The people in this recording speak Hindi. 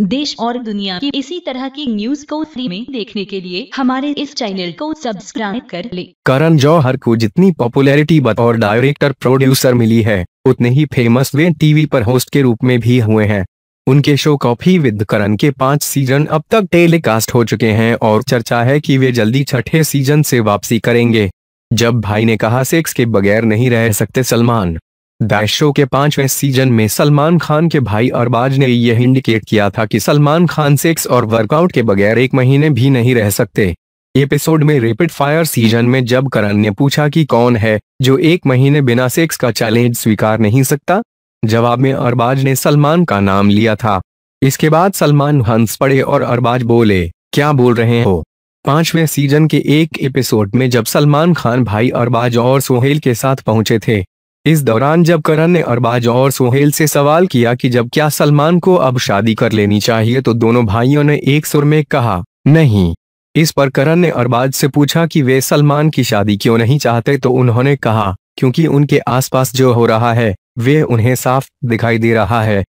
देश और दुनिया की इसी तरह की न्यूज को फ्री में देखने के लिए हमारे इस चैनल को सब्सक्राइब कर ले करण जौहर को जितनी पॉपुलैरिटी बतौर डायरेक्टर प्रोड्यूसर मिली है उतने ही फेमस वे टीवी पर होस्ट के रूप में भी हुए हैं उनके शो कॉफी विद करण के पांच सीजन अब तक टेलीकास्ट हो चुके हैं और चर्चा है कि वे जल्दी छठे सीजन से वापसी करेंगे जब भाई ने कहा सेक्स के बगैर नहीं रह सकते सलमान द शो के पांचवें सीजन में सलमान खान के भाई अरबाज ने यह इंडिकेट किया था कि सलमान खान सेक्स और वर्कआउट के बगैर एक महीने भी नहीं रह सकते एपिसोड में रेपिड फायर सीजन में जब करण ने पूछा कि कौन है जो एक महीने बिना सेक्स का चैलेंज स्वीकार नहीं सकता जवाब में अरबाज ने सलमान का नाम लिया था इसके बाद सलमान हंस पड़े और अरबाज बोले क्या बोल रहे हो पांचवें सीजन के एक एपिसोड में जब सलमान खान भाई अरबाज और सोहेल के साथ पहुंचे थे इस दौरान जब करण ने अरबाज और सोहेल से सवाल किया कि जब क्या सलमान को अब शादी कर लेनी चाहिए तो दोनों भाइयों ने एक सुर में कहा नहीं इस पर करण ने अरबाज से पूछा कि वे सलमान की शादी क्यों नहीं चाहते तो उन्होंने कहा क्योंकि उनके आसपास जो हो रहा है वे उन्हें साफ दिखाई दे रहा है